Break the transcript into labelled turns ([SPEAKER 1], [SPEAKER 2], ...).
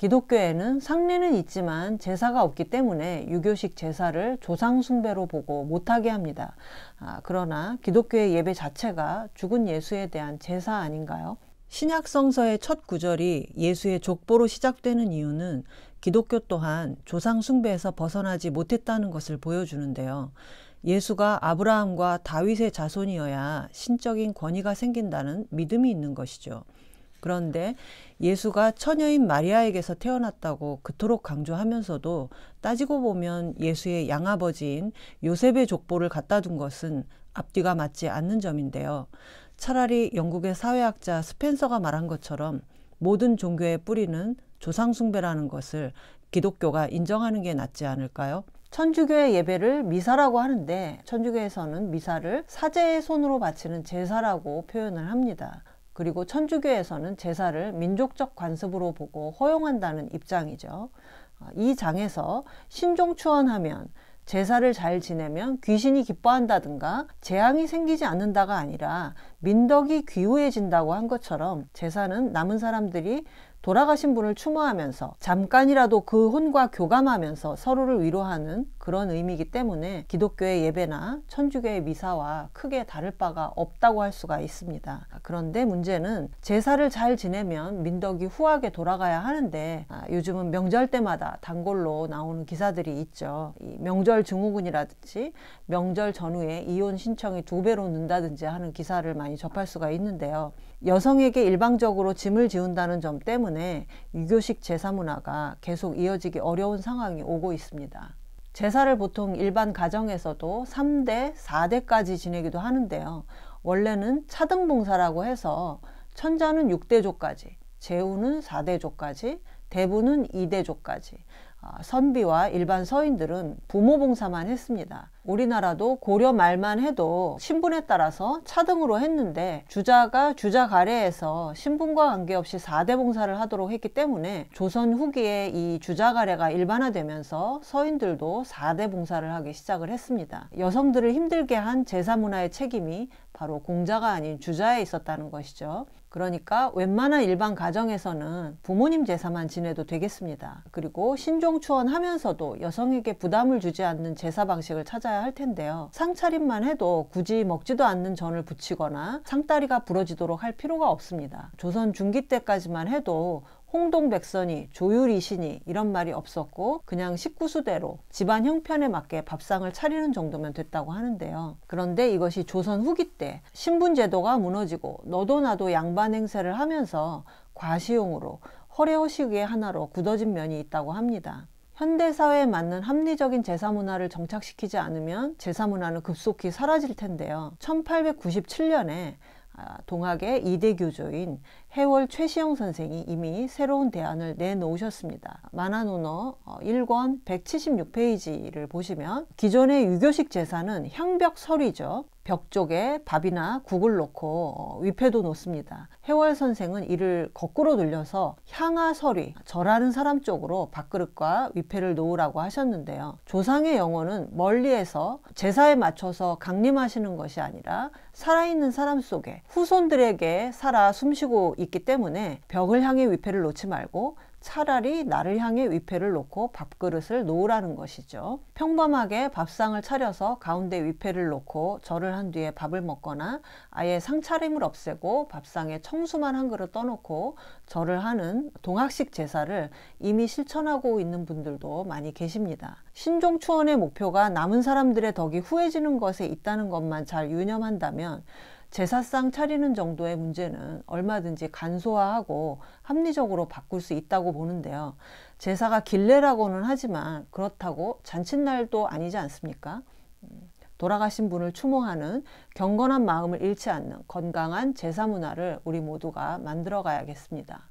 [SPEAKER 1] 기독교에는 상례는 있지만 제사가 없기 때문에 유교식 제사를 조상숭배로 보고 못하게 합니다. 아, 그러나 기독교의 예배 자체가 죽은 예수에 대한 제사 아닌가요? 신약성서의 첫 구절이 예수의 족보로 시작되는 이유는 기독교 또한 조상숭배에서 벗어나지 못했다는 것을 보여주는데요. 예수가 아브라함과 다윗의 자손이어야 신적인 권위가 생긴다는 믿음이 있는 것이죠. 그런데 예수가 처녀인 마리아에게서 태어났다고 그토록 강조하면서도 따지고 보면 예수의 양아버지인 요셉의 족보를 갖다 둔 것은 앞뒤가 맞지 않는 점인데요. 차라리 영국의 사회학자 스펜서가 말한 것처럼 모든 종교의 뿌리는 조상숭배라는 것을 기독교가 인정하는 게 낫지 않을까요? 천주교의 예배를 미사라고 하는데 천주교에서는 미사를 사제의 손으로 바치는 제사라고 표현을 합니다. 그리고 천주교에서는 제사를 민족적 관습으로 보고 허용한다는 입장이죠. 아, 이 장에서 신종추원하면 제사를 잘 지내면 귀신이 기뻐한다든가 재앙이 생기지 않는다가 아니라 민덕이 귀우해진다고 한 것처럼 제사는 남은 사람들이 돌아가신 분을 추모하면서 잠깐이라도 그 혼과 교감하면서 서로를 위로하는 그런 의미이기 때문에 기독교의 예배나 천주교의 미사와 크게 다를 바가 없다고 할 수가 있습니다. 그런데 문제는 제사를 잘 지내면 민덕이 후하게 돌아가야 하는데 아, 요즘은 명절 때마다 단골로 나오는 기사들이 있죠. 명절 증후군이라든지 명절 전후에 이혼 신청이 두 배로 는다든지 하는 기사를 많이 접할 수가 있는데요. 여성에게 일방적으로 짐을 지운다는 점 때문에 유교식 제사 문화가 계속 이어지기 어려운 상황이 오고 있습니다. 제사를 보통 일반 가정에서도 3대, 4대까지 지내기도 하는데요. 원래는 차등봉사라고 해서 천자는 6대조까지, 제우는 4대조까지, 대부는 2대조까지, 어, 선비와 일반 서인들은 부모 봉사만 했습니다. 우리나라도 고려 말만 해도 신분에 따라서 차등으로 했는데 주자가 주자 가례에서 신분과 관계없이 4대 봉사를 하도록 했기 때문에 조선 후기에 이 주자 가례가 일반화되면서 서인들도 4대 봉사를 하기 시작을 했습니다. 여성들을 힘들게 한 제사 문화의 책임이 바로 공자가 아닌 주자에 있었다는 것이죠. 그러니까 웬만한 일반 가정에서는 부모님 제사만 지내도 되겠습니다. 그리고 신종추원 하면서도 여성에게 부담을 주지 않는 제사 방식을 찾아야 할 텐데요. 상차림만 해도 굳이 먹지도 않는 전을 부치거나 상다리가 부러지도록 할 필요가 없습니다. 조선 중기 때까지만 해도 홍동백선이 조율이시니 이런 말이 없었고 그냥 식구수대로 집안 형편에 맞게 밥상을 차리는 정도면 됐다고 하는데요. 그런데 이것이 조선 후기 때 신분제도가 무너지고 너도 나도 양반 행세를 하면서 과시용으로 허례허식의 하나로 굳어진 면이 있다고 합니다. 현대사회에 맞는 합리적인 제사문화를 정착시키지 않으면 제사문화는 급속히 사라질 텐데요. 1897년에 아, 동학의 이대 교조인 해월 최시영 선생이 이미 새로운 대안을 내놓으셨습니다. 만화논어 1권 어, 176페이지를 보시면 기존의 유교식 제사는 향벽 설이죠. 벽 쪽에 밥이나 국을 놓고 어, 위패도 놓습니다. 해월 선생은 이를 거꾸로 돌려서 향하설이 절하는 사람 쪽으로 밥그릇과 위패를 놓으라고 하셨는데요. 조상의 영혼은 멀리에서 제사에 맞춰서 강림하시는 것이 아니라 살아있는 사람 속에 후손들에게 살아 숨쉬고 있기 때문에 벽을 향해 위패를 놓지 말고 차라리 나를 향해 위패를 놓고 밥그릇을 놓으라는 것이죠. 평범하게 밥상을 차려서 가운데 위패를 놓고 절을 한 뒤에 밥을 먹거나 아예 상차림을 없애고 밥상에 청수만 한 그릇 떠놓고 절을 하는 동학식 제사를 이미 실천하고 있는 분들도 많이 계십니다. 신종추원의 목표가 남은 사람들의 덕이 후해지는 것에 있다는 것만 잘 유념한다면 제사상 차리는 정도의 문제는 얼마든지 간소화하고 합리적으로 바꿀 수 있다고 보는데요. 제사가 길래라고는 하지만 그렇다고 잔칫날도 아니지 않습니까? 음, 돌아가신 분을 추모하는 경건한 마음을 잃지 않는 건강한 제사 문화를 우리 모두가 만들어 가야겠습니다.